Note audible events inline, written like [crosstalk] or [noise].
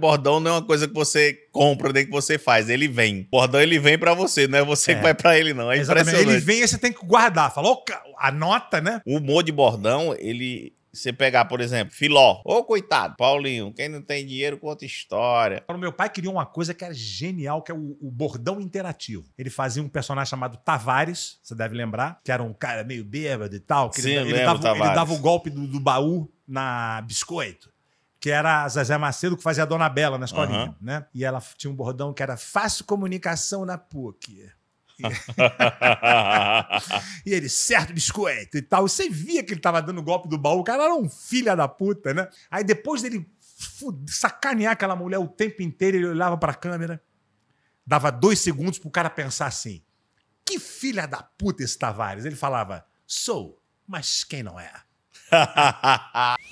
Bordão não é uma coisa que você compra nem que você faz. Ele vem. Bordão ele vem para você, não é você é. que vai para ele, não. É impressionante. Ele vem e você tem que guardar. Falou, anota, né? O humor de bordão, ele você pegar, por exemplo, Filó. Ô, coitado, Paulinho, quem não tem dinheiro conta história. meu pai queria uma coisa que era genial, que é o, o, bordão interativo. Ele fazia um personagem chamado Tavares, você deve lembrar, que era um cara meio bêbado e tal. Sim, ele, ele, dava, ele, dava, o golpe do, do baú na biscoito que era a Zezé Macedo, que fazia a Dona Bela na escolinha, uhum. né? E ela tinha um bordão que era fácil comunicação na PUC. [laughs] e ele, certo, biscoito e tal. você via que ele tava dando golpe do baú. O cara era um filho da puta, né? Aí depois dele sacanear aquela mulher o tempo inteiro, ele olhava pra câmera, dava dois segundos pro cara pensar assim: que filha da puta esse Tavares? Ele falava: sou, mas quem não é? [laughs]